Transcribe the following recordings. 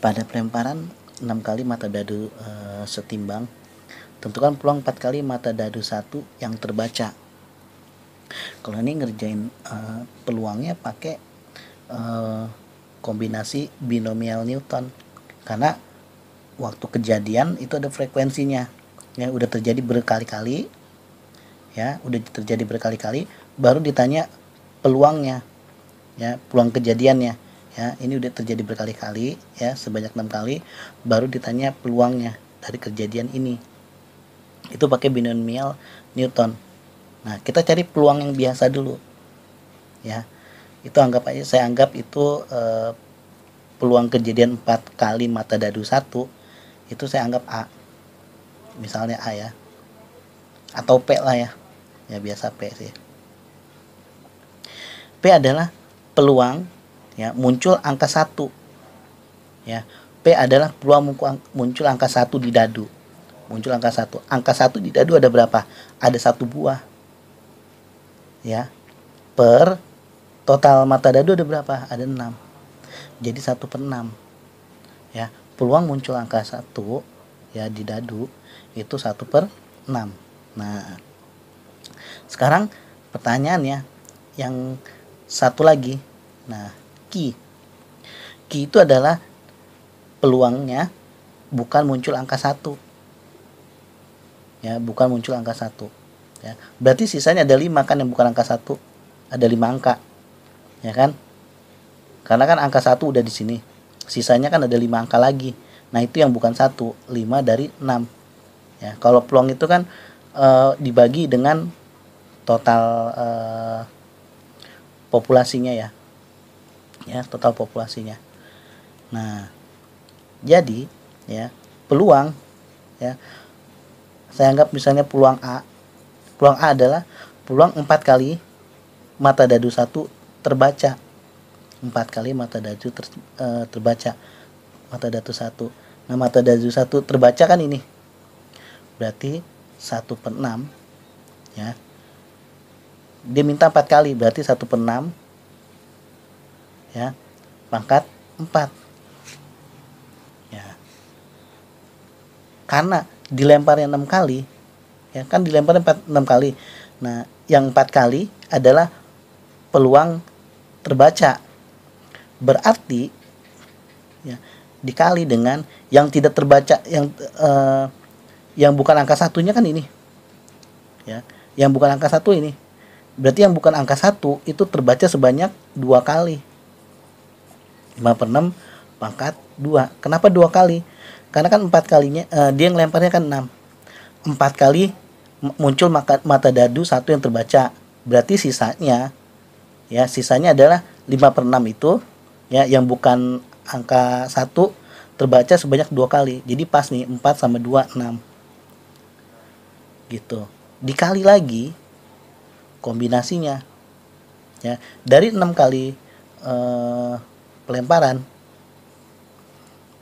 Pada pelemparan 6 kali mata dadu e, setimbang, tentukan peluang 4 kali mata dadu satu yang terbaca. Kalau ini ngerjain e, peluangnya pakai e, kombinasi binomial Newton karena waktu kejadian itu ada frekuensinya. Ya, udah terjadi berkali-kali ya, udah terjadi berkali-kali baru ditanya peluangnya ya, peluang kejadiannya ya ini udah terjadi berkali-kali ya sebanyak enam kali baru ditanya peluangnya dari kejadian ini itu pakai binomial Newton nah kita cari peluang yang biasa dulu ya itu anggap aja saya anggap itu eh, peluang kejadian empat kali mata dadu satu itu saya anggap A misalnya A ya atau P lah ya ya biasa P sih P adalah peluang ya muncul angka satu ya P adalah peluang muncul angka satu di dadu muncul angka satu angka satu di dadu ada berapa ada satu buah ya per total mata dadu ada berapa ada enam jadi satu per enam ya peluang muncul angka satu ya di dadu itu satu per enam nah sekarang pertanyaannya yang satu lagi nah key. Key itu adalah peluangnya bukan muncul angka satu. Ya, bukan muncul angka satu. Ya, berarti sisanya ada lima kan yang bukan angka satu. Ada lima angka. Ya kan? Karena kan angka satu udah di sini. Sisanya kan ada lima angka lagi. Nah, itu yang bukan satu, lima dari enam. Ya, kalau peluang itu kan e, dibagi dengan total e, populasinya ya ya total populasinya. Nah, jadi ya peluang ya saya anggap misalnya peluang A. Peluang A adalah peluang empat kali mata dadu satu terbaca. empat kali mata dadu ter, e, terbaca. Mata dadu satu. Nah, mata dadu satu terbaca kan ini. Berarti satu per enam ya. Dia minta empat kali, berarti satu per enam ya pangkat 4 ya karena dilempar yang enam kali ya kan dilempar empat enam kali nah yang empat kali adalah peluang terbaca berarti ya dikali dengan yang tidak terbaca yang eh, yang bukan angka satunya kan ini ya yang bukan angka satu ini berarti yang bukan angka satu itu terbaca sebanyak dua kali 5 per 6 pangkat 2 kenapa dua kali karena kan empat kalinya uh, dia ngelemparnya kan 6 empat kali muncul maka, mata dadu satu yang terbaca berarti sisanya ya sisanya adalah 5 per 6 itu ya yang bukan angka 1 terbaca sebanyak dua kali jadi pas nih 4 sama 2 6 gitu dikali lagi kombinasinya ya dari 6 kali eh, pelemparan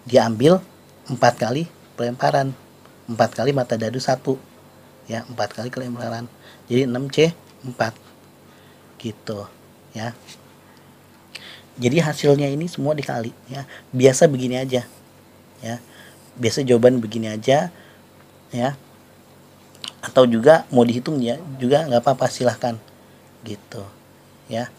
dia ambil empat kali pelemparan empat kali mata dadu satu ya empat kali pelemparan jadi 6C 4 gitu ya jadi hasilnya ini semua dikali ya biasa begini aja ya biasa jawaban begini aja ya atau juga mau dihitung ya juga nggak apa-apa silahkan gitu ya